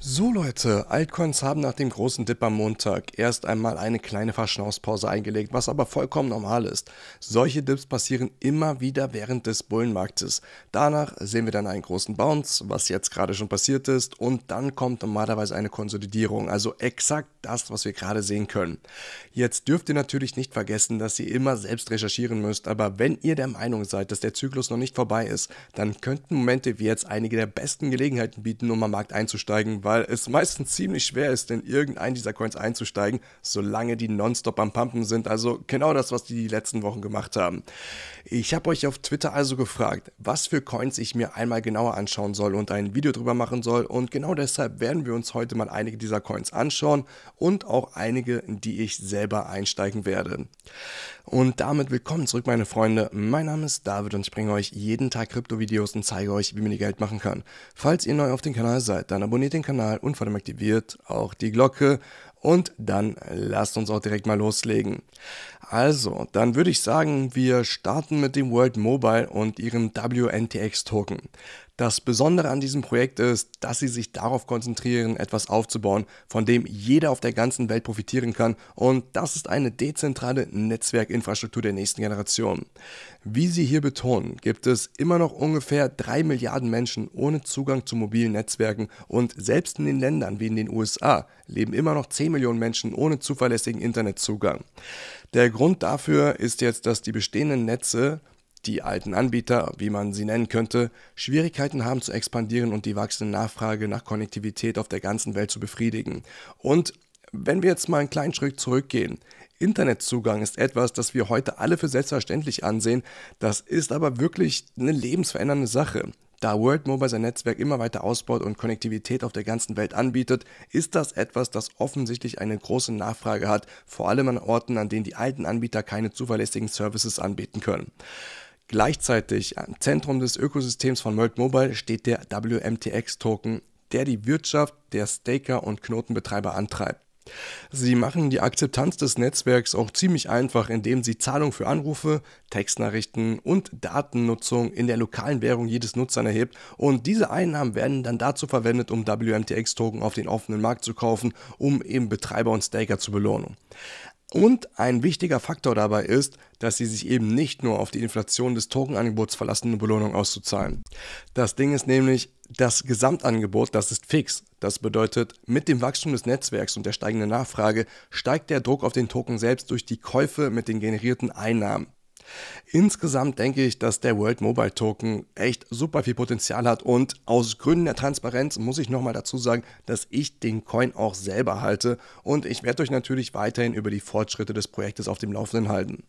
So Leute, Altcoins haben nach dem großen Dip am Montag erst einmal eine kleine Verschnaufspause eingelegt, was aber vollkommen normal ist. Solche Dips passieren immer wieder während des Bullenmarktes. Danach sehen wir dann einen großen Bounce, was jetzt gerade schon passiert ist, und dann kommt normalerweise eine Konsolidierung, also exakt das, was wir gerade sehen können. Jetzt dürft ihr natürlich nicht vergessen, dass ihr immer selbst recherchieren müsst, aber wenn ihr der Meinung seid, dass der Zyklus noch nicht vorbei ist, dann könnten Momente wie jetzt einige der besten Gelegenheiten bieten, um am Markt einzusteigen, weil es meistens ziemlich schwer ist, in irgendeinen dieser Coins einzusteigen, solange die nonstop am Pumpen sind. Also genau das, was die die letzten Wochen gemacht haben. Ich habe euch auf Twitter also gefragt, was für Coins ich mir einmal genauer anschauen soll und ein Video drüber machen soll. Und genau deshalb werden wir uns heute mal einige dieser Coins anschauen und auch einige, in die ich selber einsteigen werde. Und damit willkommen zurück, meine Freunde. Mein Name ist David und ich bringe euch jeden Tag Krypto-Videos und zeige euch, wie man ihr Geld machen kann. Falls ihr neu auf dem Kanal seid, dann abonniert den Kanal Kanal und vor allem aktiviert auch die Glocke und dann lasst uns auch direkt mal loslegen. Also, dann würde ich sagen, wir starten mit dem World Mobile und ihrem WNTX-Token. Das Besondere an diesem Projekt ist, dass sie sich darauf konzentrieren, etwas aufzubauen, von dem jeder auf der ganzen Welt profitieren kann und das ist eine dezentrale Netzwerkinfrastruktur der nächsten Generation. Wie sie hier betonen, gibt es immer noch ungefähr 3 Milliarden Menschen ohne Zugang zu mobilen Netzwerken und selbst in den Ländern wie in den USA leben immer noch 10 Millionen Menschen ohne zuverlässigen Internetzugang. Der Grund dafür ist jetzt, dass die bestehenden Netze, die alten Anbieter, wie man sie nennen könnte, Schwierigkeiten haben zu expandieren und die wachsende Nachfrage nach Konnektivität auf der ganzen Welt zu befriedigen. Und wenn wir jetzt mal einen kleinen Schritt zurückgehen, Internetzugang ist etwas, das wir heute alle für selbstverständlich ansehen. Das ist aber wirklich eine lebensverändernde Sache. Da World Mobile sein Netzwerk immer weiter ausbaut und Konnektivität auf der ganzen Welt anbietet, ist das etwas, das offensichtlich eine große Nachfrage hat, vor allem an Orten, an denen die alten Anbieter keine zuverlässigen Services anbieten können. Gleichzeitig am Zentrum des Ökosystems von World Mobile steht der WMTX-Token, der die Wirtschaft der Staker und Knotenbetreiber antreibt. Sie machen die Akzeptanz des Netzwerks auch ziemlich einfach, indem sie Zahlung für Anrufe, Textnachrichten und Datennutzung in der lokalen Währung jedes Nutzern erhebt und diese Einnahmen werden dann dazu verwendet, um WMTX-Token auf den offenen Markt zu kaufen, um eben Betreiber und Staker zu belohnen. Und ein wichtiger Faktor dabei ist, dass sie sich eben nicht nur auf die Inflation des Tokenangebots verlassen, eine Belohnung auszuzahlen. Das Ding ist nämlich, das Gesamtangebot, das ist fix. Das bedeutet, mit dem Wachstum des Netzwerks und der steigenden Nachfrage steigt der Druck auf den Token selbst durch die Käufe mit den generierten Einnahmen. Insgesamt denke ich, dass der World Mobile Token echt super viel Potenzial hat und aus Gründen der Transparenz muss ich nochmal dazu sagen, dass ich den Coin auch selber halte und ich werde euch natürlich weiterhin über die Fortschritte des Projektes auf dem Laufenden halten.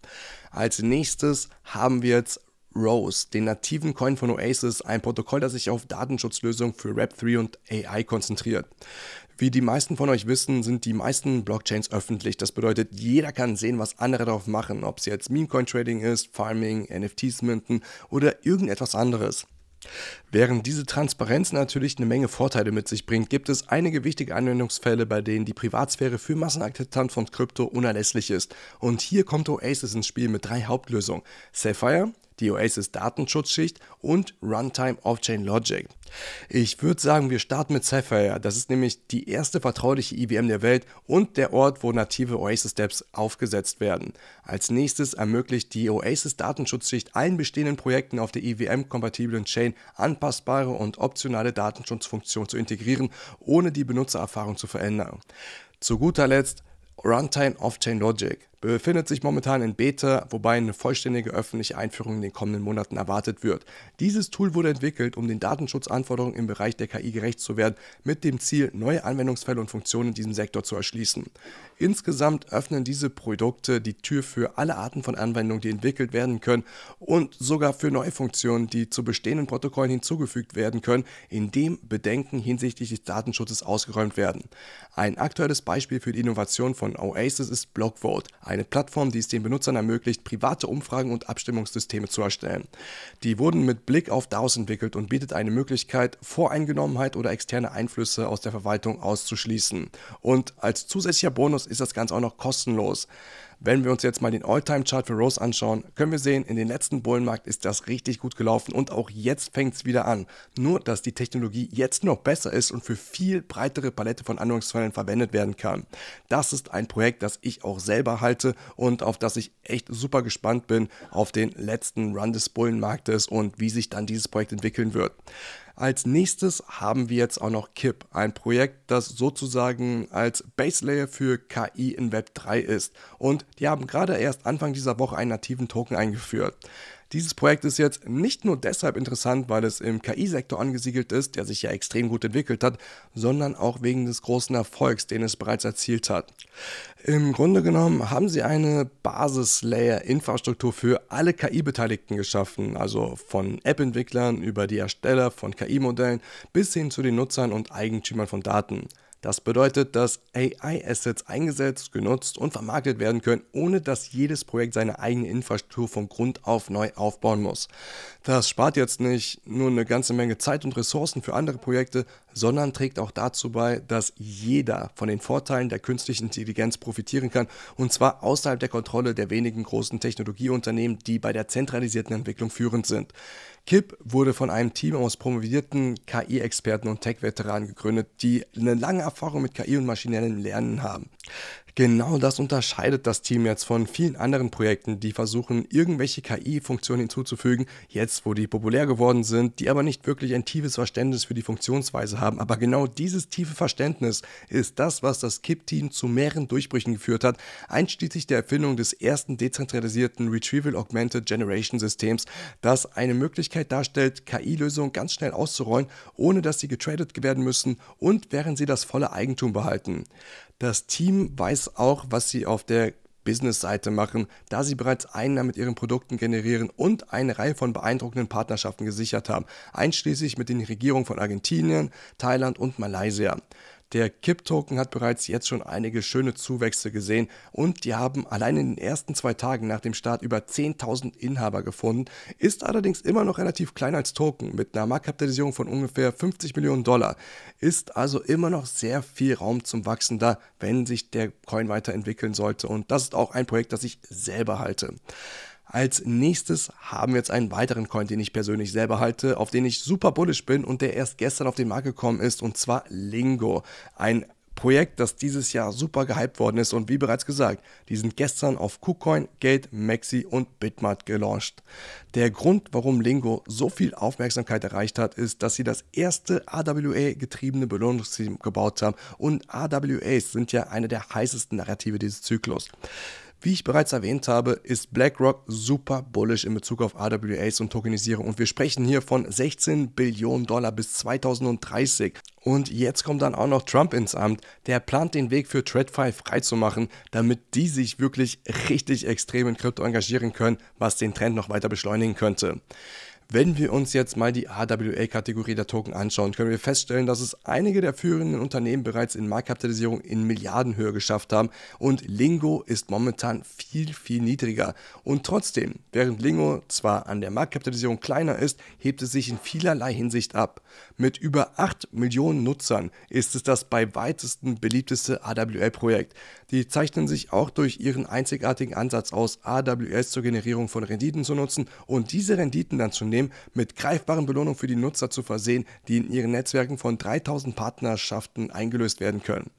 Als nächstes haben wir jetzt Rose, den nativen Coin von Oasis, ein Protokoll, das sich auf Datenschutzlösungen für Web3 und AI konzentriert. Wie die meisten von euch wissen, sind die meisten Blockchains öffentlich. Das bedeutet, jeder kann sehen, was andere darauf machen, ob es jetzt Meme-Coin-Trading ist, Farming, NFTs minten oder irgendetwas anderes. Während diese Transparenz natürlich eine Menge Vorteile mit sich bringt, gibt es einige wichtige Anwendungsfälle, bei denen die Privatsphäre für Massenakzeptanz von Krypto unerlässlich ist. Und hier kommt Oasis ins Spiel mit drei Hauptlösungen: Sapphire, die Oasis Datenschutzschicht und Runtime Off-Chain Logic. Ich würde sagen, wir starten mit Sapphire. Das ist nämlich die erste vertrauliche IBM e der Welt und der Ort, wo native Oasis Dapps aufgesetzt werden. Als nächstes ermöglicht die Oasis Datenschutzschicht allen bestehenden Projekten auf der IBM-kompatiblen e Chain anpassbare und optionale Datenschutzfunktionen zu integrieren, ohne die Benutzererfahrung zu verändern. Zu guter Letzt Runtime Off-Chain Logic befindet sich momentan in Beta, wobei eine vollständige öffentliche Einführung in den kommenden Monaten erwartet wird. Dieses Tool wurde entwickelt, um den Datenschutzanforderungen im Bereich der KI gerecht zu werden, mit dem Ziel, neue Anwendungsfälle und Funktionen in diesem Sektor zu erschließen. Insgesamt öffnen diese Produkte die Tür für alle Arten von Anwendungen, die entwickelt werden können und sogar für neue Funktionen, die zu bestehenden Protokollen hinzugefügt werden können, indem Bedenken hinsichtlich des Datenschutzes ausgeräumt werden. Ein aktuelles Beispiel für die Innovation von Oasis ist BlockVote eine Plattform, die es den Benutzern ermöglicht, private Umfragen und Abstimmungssysteme zu erstellen. Die wurden mit Blick auf DAOs entwickelt und bietet eine Möglichkeit, Voreingenommenheit oder externe Einflüsse aus der Verwaltung auszuschließen. Und als zusätzlicher Bonus ist das Ganze auch noch kostenlos. Wenn wir uns jetzt mal den All-Time-Chart für Rose anschauen, können wir sehen, in den letzten Bullenmarkt ist das richtig gut gelaufen und auch jetzt fängt es wieder an. Nur, dass die Technologie jetzt noch besser ist und für viel breitere Palette von Anwendungsfällen verwendet werden kann. Das ist ein Projekt, das ich auch selber halte und auf das ich echt super gespannt bin auf den letzten Run des Bullenmarktes und wie sich dann dieses Projekt entwickeln wird. Als nächstes haben wir jetzt auch noch KIP, ein Projekt, das sozusagen als Base Layer für KI in Web 3 ist. Und die haben gerade erst Anfang dieser Woche einen nativen Token eingeführt. Dieses Projekt ist jetzt nicht nur deshalb interessant, weil es im KI-Sektor angesiedelt ist, der sich ja extrem gut entwickelt hat, sondern auch wegen des großen Erfolgs, den es bereits erzielt hat. Im Grunde genommen haben sie eine Basis-Layer-Infrastruktur für alle KI-Beteiligten geschaffen, also von App-Entwicklern über die Ersteller von KI-Modellen bis hin zu den Nutzern und Eigentümern von Daten. Das bedeutet, dass AI-Assets eingesetzt, genutzt und vermarktet werden können, ohne dass jedes Projekt seine eigene Infrastruktur von Grund auf neu aufbauen muss. Das spart jetzt nicht nur eine ganze Menge Zeit und Ressourcen für andere Projekte, sondern trägt auch dazu bei, dass jeder von den Vorteilen der künstlichen Intelligenz profitieren kann, und zwar außerhalb der Kontrolle der wenigen großen Technologieunternehmen, die bei der zentralisierten Entwicklung führend sind. KIP wurde von einem Team aus promovierten KI-Experten und Tech-Veteranen gegründet, die eine lange Erfahrung mit KI und maschinellem Lernen haben. Genau das unterscheidet das Team jetzt von vielen anderen Projekten, die versuchen, irgendwelche KI-Funktionen hinzuzufügen, jetzt wo die populär geworden sind, die aber nicht wirklich ein tiefes Verständnis für die Funktionsweise haben. Aber genau dieses tiefe Verständnis ist das, was das KIP-Team zu mehreren Durchbrüchen geführt hat, einschließlich der Erfindung des ersten dezentralisierten Retrieval Augmented Generation Systems, das eine Möglichkeit darstellt, KI-Lösungen ganz schnell auszurollen, ohne dass sie getradet werden müssen und während sie das volle Eigentum behalten. Das Team weiß auch, was sie auf der Business-Seite machen, da sie bereits Einnahmen mit ihren Produkten generieren und eine Reihe von beeindruckenden Partnerschaften gesichert haben, einschließlich mit den Regierungen von Argentinien, Thailand und Malaysia. Der KIP-Token hat bereits jetzt schon einige schöne Zuwächse gesehen und die haben allein in den ersten zwei Tagen nach dem Start über 10.000 Inhaber gefunden, ist allerdings immer noch relativ klein als Token mit einer Marktkapitalisierung von ungefähr 50 Millionen Dollar, ist also immer noch sehr viel Raum zum Wachsen da, wenn sich der Coin weiterentwickeln sollte und das ist auch ein Projekt, das ich selber halte. Als nächstes haben wir jetzt einen weiteren Coin, den ich persönlich selber halte, auf den ich super bullish bin und der erst gestern auf den Markt gekommen ist, und zwar Lingo. Ein Projekt, das dieses Jahr super gehypt worden ist und wie bereits gesagt, die sind gestern auf KuCoin, Gate, Maxi und Bitmart gelauncht. Der Grund, warum Lingo so viel Aufmerksamkeit erreicht hat, ist, dass sie das erste AWA-getriebene Belohnungssystem gebaut haben und AWAs sind ja eine der heißesten Narrative dieses Zyklus. Wie ich bereits erwähnt habe, ist BlackRock super bullish in Bezug auf RWAs und Tokenisierung und wir sprechen hier von 16 Billionen Dollar bis 2030. Und jetzt kommt dann auch noch Trump ins Amt. Der plant den Weg für TradFi freizumachen, damit die sich wirklich richtig extrem in Krypto engagieren können, was den Trend noch weiter beschleunigen könnte. Wenn wir uns jetzt mal die AWA-Kategorie der Token anschauen, können wir feststellen, dass es einige der führenden Unternehmen bereits in Marktkapitalisierung in Milliardenhöhe geschafft haben und Lingo ist momentan viel, viel niedriger. Und trotzdem, während Lingo zwar an der Marktkapitalisierung kleiner ist, hebt es sich in vielerlei Hinsicht ab. Mit über 8 Millionen Nutzern ist es das bei weitesten beliebteste AWA-Projekt. Die zeichnen sich auch durch ihren einzigartigen Ansatz aus, AWS zur Generierung von Renditen zu nutzen und diese Renditen dann zu nehmen, Unternehmen mit greifbaren Belohnungen für die Nutzer zu versehen, die in ihren Netzwerken von 3000 Partnerschaften eingelöst werden können.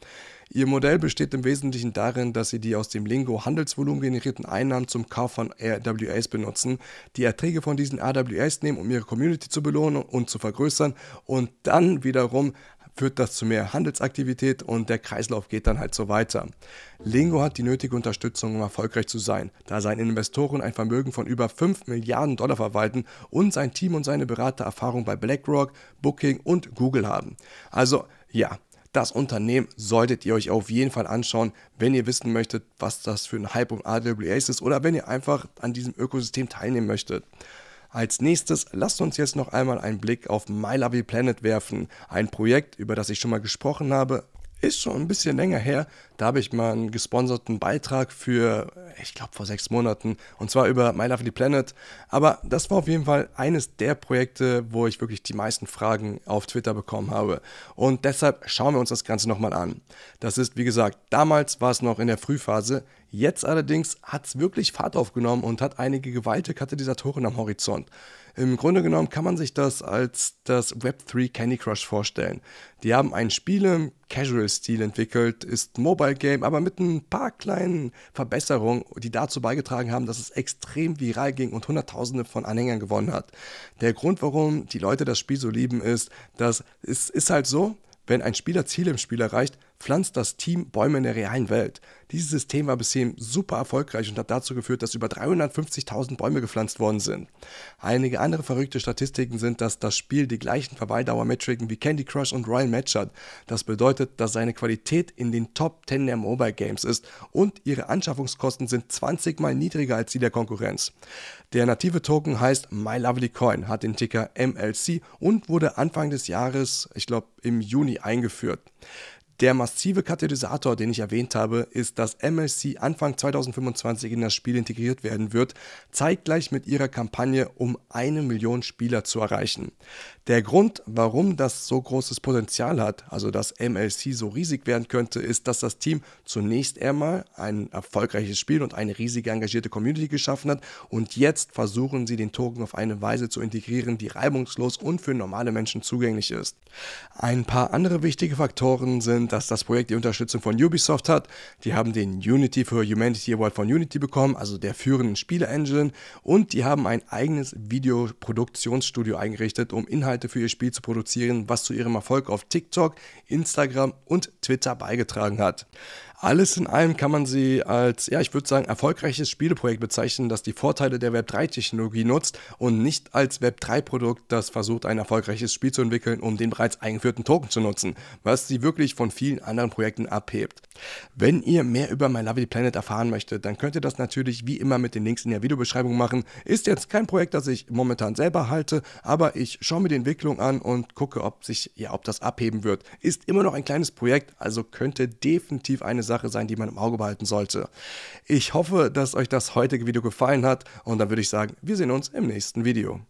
Ihr Modell besteht im Wesentlichen darin, dass sie die aus dem Lingo Handelsvolumen generierten Einnahmen zum Kauf von RWAs benutzen, die Erträge von diesen RWAs nehmen, um ihre Community zu belohnen und zu vergrößern und dann wiederum führt das zu mehr Handelsaktivität und der Kreislauf geht dann halt so weiter. Lingo hat die nötige Unterstützung, um erfolgreich zu sein, da seine Investoren ein Vermögen von über 5 Milliarden Dollar verwalten und sein Team und seine Berater Erfahrung bei BlackRock, Booking und Google haben. Also ja, das Unternehmen solltet ihr euch auf jeden Fall anschauen, wenn ihr wissen möchtet, was das für ein Hype um AWS ist oder wenn ihr einfach an diesem Ökosystem teilnehmen möchtet. Als nächstes lasst uns jetzt noch einmal einen Blick auf My Lovely Planet werfen. Ein Projekt, über das ich schon mal gesprochen habe, ist schon ein bisschen länger her. Da habe ich mal einen gesponserten Beitrag für, ich glaube, vor sechs Monaten. Und zwar über My Lovely Planet. Aber das war auf jeden Fall eines der Projekte, wo ich wirklich die meisten Fragen auf Twitter bekommen habe. Und deshalb schauen wir uns das Ganze nochmal an. Das ist, wie gesagt, damals war es noch in der Frühphase. Jetzt allerdings hat es wirklich Fahrt aufgenommen und hat einige gewaltige Katalysatoren am Horizont. Im Grunde genommen kann man sich das als das Web3 Candy Crush vorstellen. Die haben ein Spiel im Casual-Stil entwickelt, ist Mobile Game, aber mit ein paar kleinen Verbesserungen, die dazu beigetragen haben, dass es extrem viral ging und Hunderttausende von Anhängern gewonnen hat. Der Grund, warum die Leute das Spiel so lieben, ist, dass es ist halt so, wenn ein Spieler Ziele im Spiel erreicht, pflanzt das Team Bäume in der realen Welt. Dieses System war bisher super erfolgreich und hat dazu geführt, dass über 350.000 Bäume gepflanzt worden sind. Einige andere verrückte Statistiken sind, dass das Spiel die gleichen Verweildauermetriken wie Candy Crush und Royal Match hat. Das bedeutet, dass seine Qualität in den Top 10 der Mobile Games ist und ihre Anschaffungskosten sind 20 mal niedriger als die der Konkurrenz. Der native Token heißt My Lovely Coin, hat den Ticker MLC und wurde Anfang des Jahres, ich glaube im Juni, eingeführt. Der massive Katalysator, den ich erwähnt habe, ist, dass MLC Anfang 2025 in das Spiel integriert werden wird, zeitgleich mit ihrer Kampagne, um eine Million Spieler zu erreichen. Der Grund, warum das so großes Potenzial hat, also dass MLC so riesig werden könnte, ist, dass das Team zunächst einmal ein erfolgreiches Spiel und eine riesige engagierte Community geschaffen hat und jetzt versuchen sie den Token auf eine Weise zu integrieren, die reibungslos und für normale Menschen zugänglich ist. Ein paar andere wichtige Faktoren sind, dass das Projekt die Unterstützung von Ubisoft hat. Die haben den Unity for Humanity Award von Unity bekommen, also der führenden Spiele-Engine, und die haben ein eigenes Videoproduktionsstudio eingerichtet, um Inhalte Inhalte für ihr Spiel zu produzieren, was zu ihrem Erfolg auf TikTok, Instagram und Twitter beigetragen hat. Alles in allem kann man sie als, ja, ich würde sagen, erfolgreiches Spieleprojekt bezeichnen, das die Vorteile der Web3-Technologie nutzt und nicht als Web3-Produkt, das versucht, ein erfolgreiches Spiel zu entwickeln, um den bereits eingeführten Token zu nutzen, was sie wirklich von vielen anderen Projekten abhebt. Wenn ihr mehr über My Lovely Planet erfahren möchtet, dann könnt ihr das natürlich wie immer mit den Links in der Videobeschreibung machen. Ist jetzt kein Projekt, das ich momentan selber halte, aber ich schaue mir die Entwicklung an und gucke, ob sich, ja, ob das abheben wird. Ist immer noch ein kleines Projekt, also könnte definitiv eine Sache sein, die man im Auge behalten sollte. Ich hoffe, dass euch das heutige Video gefallen hat und dann würde ich sagen, wir sehen uns im nächsten Video.